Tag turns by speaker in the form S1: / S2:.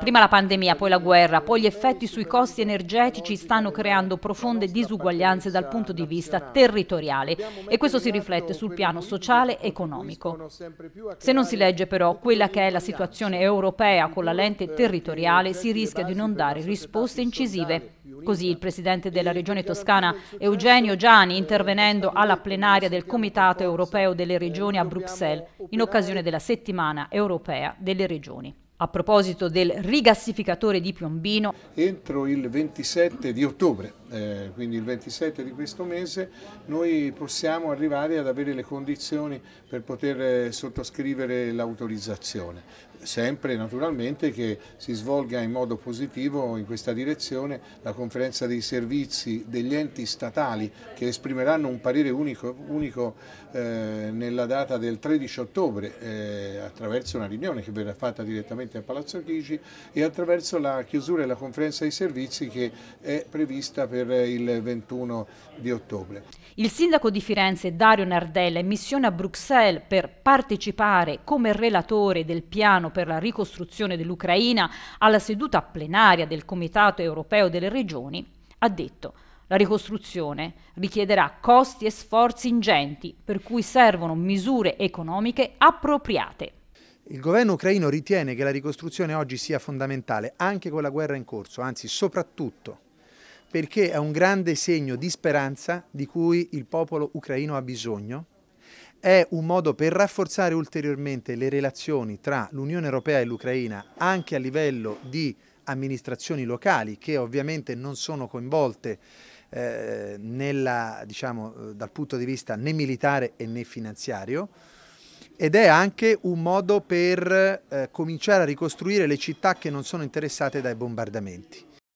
S1: Prima la pandemia, poi la guerra, poi gli effetti sui costi energetici stanno creando profonde disuguaglianze dal punto di vista territoriale e questo si riflette sul piano sociale e economico. Se non si legge però quella che è la situazione europea con la lente territoriale si rischia di non dare risposte incisive. Così il presidente della regione toscana Eugenio Gianni intervenendo alla plenaria del Comitato europeo delle regioni a Bruxelles in occasione della settimana europea delle regioni. A proposito del rigassificatore di Piombino,
S2: entro il 27 di ottobre eh, quindi il 27 di questo mese, noi possiamo arrivare ad avere le condizioni per poter eh, sottoscrivere l'autorizzazione, sempre naturalmente che si svolga in modo positivo in questa direzione la conferenza dei servizi degli enti statali che esprimeranno un parere unico, unico eh, nella data del 13 ottobre eh, attraverso una riunione che verrà fatta direttamente a Palazzo Chigi e attraverso la chiusura della conferenza dei servizi che è prevista per per il 21 di ottobre.
S1: Il sindaco di Firenze Dario Nardella è in missione a Bruxelles per partecipare come relatore del piano per la ricostruzione dell'Ucraina alla seduta plenaria del Comitato europeo delle regioni, ha detto la ricostruzione richiederà costi e sforzi ingenti, per cui servono misure economiche appropriate.
S3: Il governo ucraino ritiene che la ricostruzione oggi sia fondamentale anche con la guerra in corso, anzi soprattutto perché è un grande segno di speranza di cui il popolo ucraino ha bisogno, è un modo per rafforzare ulteriormente le relazioni tra l'Unione Europea e l'Ucraina anche a livello di amministrazioni locali che ovviamente non sono coinvolte eh, nella, diciamo, eh, dal punto di vista né militare né finanziario ed è anche un modo per eh, cominciare a ricostruire le città che non sono interessate dai bombardamenti.